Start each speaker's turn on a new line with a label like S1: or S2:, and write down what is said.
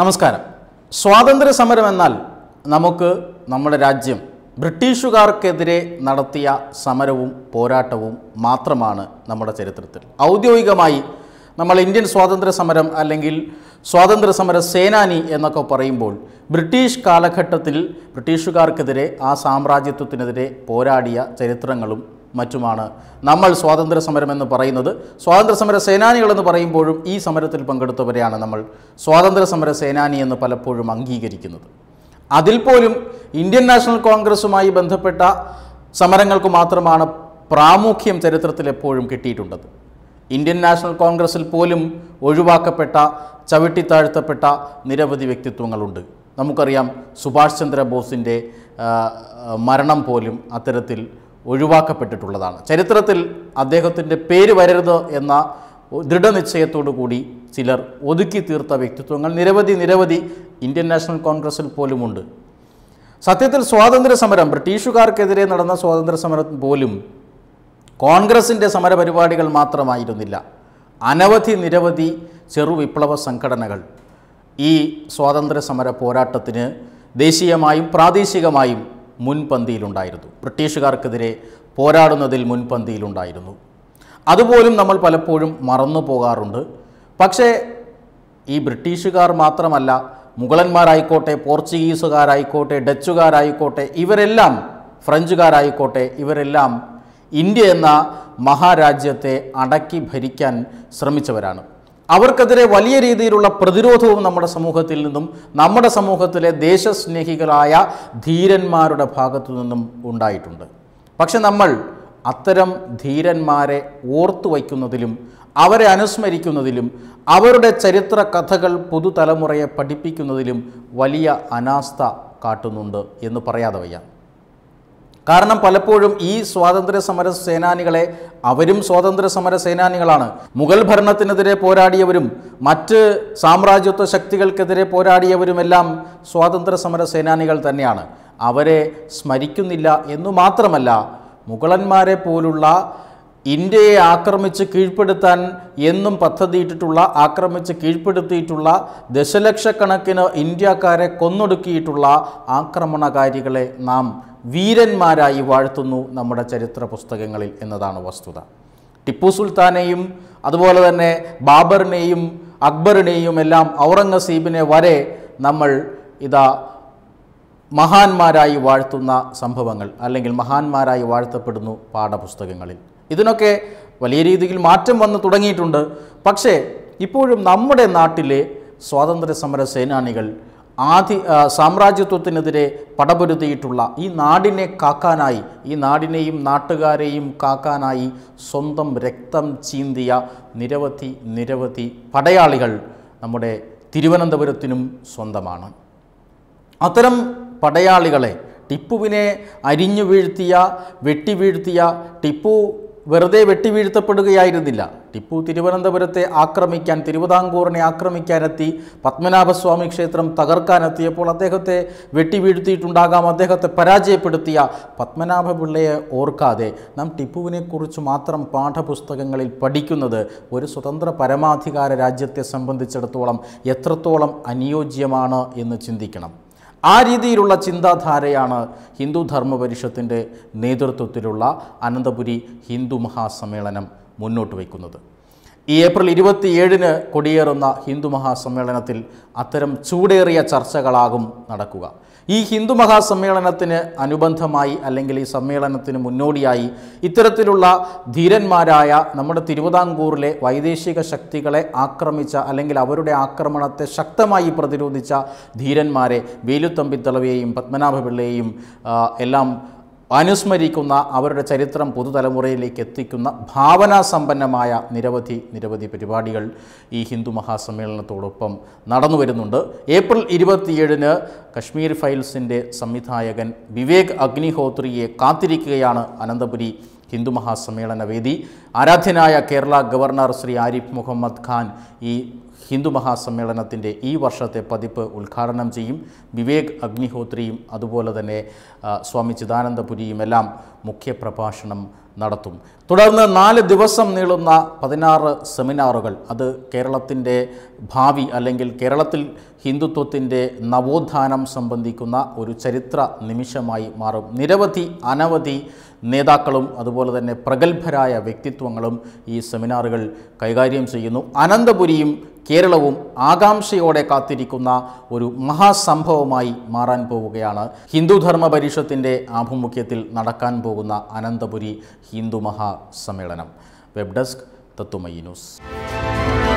S1: നമസ്കാരം സ്വാതന്ത്ര്യ സമരം എന്നാൽ നമുക്ക് നമ്മുടെ രാജ്യം ബ്രിട്ടീഷുകാർക്കെതിരെ നടത്തിയ സമരവും പോരാട്ടവും മാത്രമാണ് നമ്മുടെ ചരിത്രത്തിൽ ഔദ്യോഗികമായി നമ്മൾ ഇന്ത്യൻ സ്വാതന്ത്ര്യ സമരം അല്ലെങ്കിൽ സ്വാതന്ത്ര്യ സമര സേനാനി എന്നൊക്കെ പറയുമ്പോൾ ബ്രിട്ടീഷ് കാലഘട്ടത്തിൽ ബ്രിട്ടീഷുകാർക്കെതിരെ ആ സാമ്രാജ്യത്വത്തിനെതിരെ പോരാടിയ ചരിത്രങ്ങളും മറ്റുമാണ് നമ്മൾ സ്വാതന്ത്ര്യ എന്ന് പറയുന്നത് സ്വാതന്ത്ര്യ സമര സേനാനികളെന്ന് പറയുമ്പോഴും ഈ സമരത്തിൽ പങ്കെടുത്തവരെയാണ് നമ്മൾ സ്വാതന്ത്ര്യ സമര സേനാനി എന്ന് പലപ്പോഴും അംഗീകരിക്കുന്നത് അതിൽ പോലും ഇന്ത്യൻ നാഷണൽ കോൺഗ്രസുമായി ബന്ധപ്പെട്ട സമരങ്ങൾക്ക് മാത്രമാണ് പ്രാമുഖ്യം ചരിത്രത്തിൽ എപ്പോഴും കിട്ടിയിട്ടുണ്ടത് ഇന്ത്യൻ നാഷണൽ കോൺഗ്രസിൽ പോലും ഒഴിവാക്കപ്പെട്ട ചവിട്ടിത്താഴ്ത്തപ്പെട്ട നിരവധി വ്യക്തിത്വങ്ങളുണ്ട് നമുക്കറിയാം സുഭാഷ് ചന്ദ്രബോസിൻ്റെ മരണം പോലും അത്തരത്തിൽ ഒഴിവാക്കപ്പെട്ടിട്ടുള്ളതാണ് ചരിത്രത്തിൽ അദ്ദേഹത്തിൻ്റെ പേര് വരരുത് എന്ന ദൃഢനിശ്ചയത്തോടു കൂടി ചിലർ ഒതുക്കി തീർത്ത വ്യക്തിത്വങ്ങൾ നിരവധി നിരവധി ഇന്ത്യൻ നാഷണൽ കോൺഗ്രസ്സിൽ പോലുമുണ്ട് സത്യത്തിൽ സ്വാതന്ത്ര്യ സമരം ബ്രിട്ടീഷുകാർക്കെതിരെ നടന്ന സ്വാതന്ത്ര്യ സമരം പോലും കോൺഗ്രസിൻ്റെ സമരപരിപാടികൾ മാത്രമായിരുന്നില്ല അനവധി നിരവധി ചെറു വിപ്ലവ സംഘടനകൾ ഈ സ്വാതന്ത്ര്യ സമര പോരാട്ടത്തിന് ദേശീയമായും പ്രാദേശികമായും മുൻപന്തിയിലുണ്ടായിരുന്നു ബ്രിട്ടീഷുകാർക്കെതിരെ പോരാടുന്നതിൽ മുൻപന്തിയിലുണ്ടായിരുന്നു അതുപോലും നമ്മൾ പലപ്പോഴും മറന്നു പോകാറുണ്ട് പക്ഷേ ഈ ബ്രിട്ടീഷുകാർ മാത്രമല്ല മുഗളന്മാരായിക്കോട്ടെ പോർച്ചുഗീസുകാരായിക്കോട്ടെ ഡച്ചുകാരായിക്കോട്ടെ ഇവരെല്ലാം ഫ്രഞ്ചുകാരായിക്കോട്ടെ ഇവരെല്ലാം ഇന്ത്യ എന്ന മഹാരാജ്യത്തെ അടക്കി ഭരിക്കാൻ ശ്രമിച്ചവരാണ് അവർക്കെതിരെ വലിയ രീതിയിലുള്ള പ്രതിരോധവും നമ്മുടെ സമൂഹത്തിൽ നിന്നും നമ്മുടെ സമൂഹത്തിലെ ദേശസ്നേഹികളായ ധീരന്മാരുടെ ഭാഗത്തു നിന്നും ഉണ്ടായിട്ടുണ്ട് പക്ഷെ നമ്മൾ അത്തരം ധീരന്മാരെ ഓർത്തു വയ്ക്കുന്നതിലും അവരെ അനുസ്മരിക്കുന്നതിലും അവരുടെ ചരിത്ര കഥകൾ പുതുതലമുറയെ പഠിപ്പിക്കുന്നതിലും വലിയ അനാസ്ഥ കാട്ടുന്നുണ്ട് എന്ന് പറയാതെ വയ്യ കാരണം പലപ്പോഴും ഈ സ്വാതന്ത്ര്യ സമര സേനാനികളെ അവരും സ്വാതന്ത്ര്യ സമര സേനാനികളാണ് മുഗൾ ഭരണത്തിനെതിരെ പോരാടിയവരും മറ്റ് സാമ്രാജ്യത്വ ശക്തികൾക്കെതിരെ പോരാടിയവരുമെല്ലാം സ്വാതന്ത്ര്യ സമര സേനാനികൾ തന്നെയാണ് അവരെ സ്മരിക്കുന്നില്ല എന്നു മാത്രമല്ല മുഗളന്മാരെ പോലുള്ള ഇന്ത്യയെ ആക്രമിച്ച് കീഴ്പ്പെടുത്താൻ എന്നും പദ്ധതിയിട്ടിട്ടുള്ള ആക്രമിച്ച് കീഴ്പ്പെടുത്തിയിട്ടുള്ള ദശലക്ഷക്കണക്കിന് ഇന്ത്യക്കാരെ കൊന്നൊടുക്കിയിട്ടുള്ള ആക്രമണകാരികളെ നാം വീരന്മാരായി വാഴ്ത്തുന്നു നമ്മുടെ ചരിത്ര പുസ്തകങ്ങളിൽ എന്നതാണ് വസ്തുത ടിപ്പു സുൽത്താനെയും അതുപോലെ തന്നെ ബാബറിനെയും അക്ബറിനെയും എല്ലാം ഔറംഗസീബിനെ വരെ നമ്മൾ ഇതാ മഹാന്മാരായി വാഴ്ത്തുന്ന സംഭവങ്ങൾ അല്ലെങ്കിൽ മഹാന്മാരായി വാഴ്ത്തപ്പെടുന്നു പാഠപുസ്തകങ്ങളിൽ ഇതിനൊക്കെ വലിയ രീതിയിൽ മാറ്റം വന്നു തുടങ്ങിയിട്ടുണ്ട് പക്ഷേ ഇപ്പോഴും നമ്മുടെ നാട്ടിലെ സ്വാതന്ത്ര്യ സമര സേനാനികൾ ആധി സാമ്രാജ്യത്വത്തിനെതിരെ പടപൊരുതിയിട്ടുള്ള ഈ നാടിനെ കാക്കാനായി ഈ നാടിനെയും നാട്ടുകാരെയും കാക്കാനായി സ്വന്തം രക്തം ചീന്തിയ നിരവധി നിരവധി പടയാളികൾ നമ്മുടെ തിരുവനന്തപുരത്തിനും സ്വന്തമാണ് അത്തരം പടയാളികളെ ടിപ്പുവിനെ അരിഞ്ഞു വീഴ്ത്തിയ വെട്ടി വീഴ്ത്തിയ ടിപ്പു വെറുതെ വെട്ടിവീഴ്ത്തപ്പെടുകയായിരുന്നില്ല ടിപ്പു തിരുവനന്തപുരത്തെ ആക്രമിക്കാൻ തിരുവിതാംകൂറിനെ ആക്രമിക്കാനെത്തി പത്മനാഭസ്വാമി ക്ഷേത്രം തകർക്കാനെത്തിയപ്പോൾ അദ്ദേഹത്തെ വെട്ടിവീഴ്ത്തിയിട്ടുണ്ടാകാം അദ്ദേഹത്തെ പരാജയപ്പെടുത്തിയ പത്മനാഭപിള്ളയെ ഓർക്കാതെ നാം ടിപ്പുവിനെക്കുറിച്ച് മാത്രം പാഠപുസ്തകങ്ങളിൽ പഠിക്കുന്നത് ഒരു സ്വതന്ത്ര പരമാധികാര രാജ്യത്തെ സംബന്ധിച്ചിടത്തോളം എത്രത്തോളം അനുയോജ്യമാണ് എന്ന് ചിന്തിക്കണം ആ രീതിയിലുള്ള ചിന്താധാരയാണ് ഹിന്ദു ധർമ്മ പരിഷത്തിൻ്റെ നേതൃത്വത്തിലുള്ള അനന്തപുരി ഹിന്ദു മഹാസമ്മേളനം മുന്നോട്ട് വയ്ക്കുന്നത് ഈ ഏപ്രിൽ ഇരുപത്തിയേഴിന് കൊടിയേറുന്ന ഹിന്ദു മഹാസമ്മേളനത്തിൽ അത്തരം ചൂടേറിയ ചർച്ചകളാകും നടക്കുക ഈ ഹിന്ദു മഹാസമ്മേളനത്തിന് അനുബന്ധമായി അല്ലെങ്കിൽ ഈ സമ്മേളനത്തിന് മുന്നോടിയായി ഇത്തരത്തിലുള്ള ധീരന്മാരായ നമ്മുടെ തിരുവിതാംകൂറിലെ വൈദേശിക ശക്തികളെ ആക്രമിച്ച അല്ലെങ്കിൽ അവരുടെ ആക്രമണത്തെ ശക്തമായി പ്രതിരോധിച്ച ധീരന്മാരെ വേലുത്തമ്പിത്തളവയെയും പത്മനാഭപിള്ളയെയും എല്ലാം അനുസ്മരിക്കുന്ന അവരുടെ ചരിത്രം പുതുതലമുറയിലേക്ക് എത്തിക്കുന്ന ഭാവനാസമ്പന്നമായ നിരവധി നിരവധി പരിപാടികൾ ഈ ഹിന്ദു മഹാസമ്മേളനത്തോടൊപ്പം നടന്നു വരുന്നുണ്ട് ഏപ്രിൽ ഇരുപത്തിയേഴിന് കശ്മീർ ഫൈൽസിൻ്റെ സംവിധായകൻ വിവേക് അഗ്നിഹോത്രിയെ കാത്തിരിക്കുകയാണ് അനന്തപുരി ഹിന്ദു മഹാസമ്മേളന വേദി ആരാധ്യനായ കേരള ഗവർണർ ശ്രീ ആരിഫ് മുഹമ്മദ് ഖാൻ ഈ ഹിന്ദു മഹാസമ്മേളനത്തിൻ്റെ ഈ വർഷത്തെ പതിപ്പ് ഉദ്ഘാടനം ചെയ്യും വിവേക് അഗ്നിഹോത്രിയും അതുപോലെ തന്നെ സ്വാമി ചിദാനന്ദപുരിയുമെല്ലാം മുഖ്യപ്രഭാഷണം നടത്തും തുടർന്ന് നാല് ദിവസം നീളുന്ന പതിനാറ് സെമിനാറുകൾ അത് കേരളത്തിൻ്റെ ഭാവി അല്ലെങ്കിൽ കേരളത്തിൽ ഹിന്ദുത്വത്തിൻ്റെ നവോത്ഥാനം സംബന്ധിക്കുന്ന ഒരു ചരിത്ര നിമിഷമായി മാറും നിരവധി അനവധി നേതാക്കളും അതുപോലെ തന്നെ പ്രഗത്ഭരായ വ്യക്തിത്വങ്ങളും ഈ സെമിനാറുകൾ കൈകാര്യം ചെയ്യുന്നു അനന്തപുരിയും കേരളവും ആകാംക്ഷയോടെ കാത്തിരിക്കുന്ന ഒരു മഹാസംഭവമായി മാറാൻ പോവുകയാണ് ഹിന്ദുധർമ്മ പരിഷത്തിൻ്റെ ആഭിമുഖ്യത്തിൽ നടക്കാൻ പോകുന്ന അനന്തപുരി ഹിന്ദു മഹാസമ്മേളനം വെബ് ഡെസ്ക് തത്തുമയി ന്യൂസ്